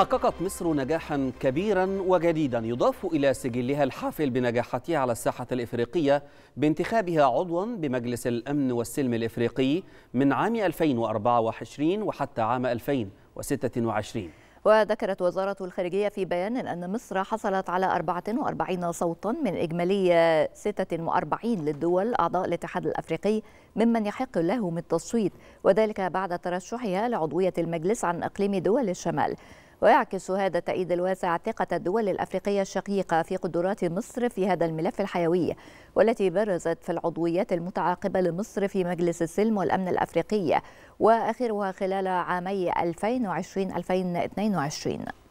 حققت مصر نجاحا كبيرا وجديدا يضاف إلى سجلها الحافل بنجاحاتها على الساحة الإفريقية بانتخابها عضوا بمجلس الأمن والسلم الإفريقي من عام 2024 وحتى عام 2026 وذكرت وزارة الخارجية في بيان أن مصر حصلت على 44 صوتا من إجمالي 46 للدول أعضاء الاتحاد الأفريقي ممن يحق لهم التصويت وذلك بعد ترشحها لعضوية المجلس عن إقليم دول الشمال ويعكس هذا التأييد الواسع ثقة الدول الأفريقية الشقيقة في قدرات مصر في هذا الملف الحيوي والتي برزت في العضويات المتعاقبة لمصر في مجلس السلم والأمن الأفريقي وآخرها خلال عامي 2020-2022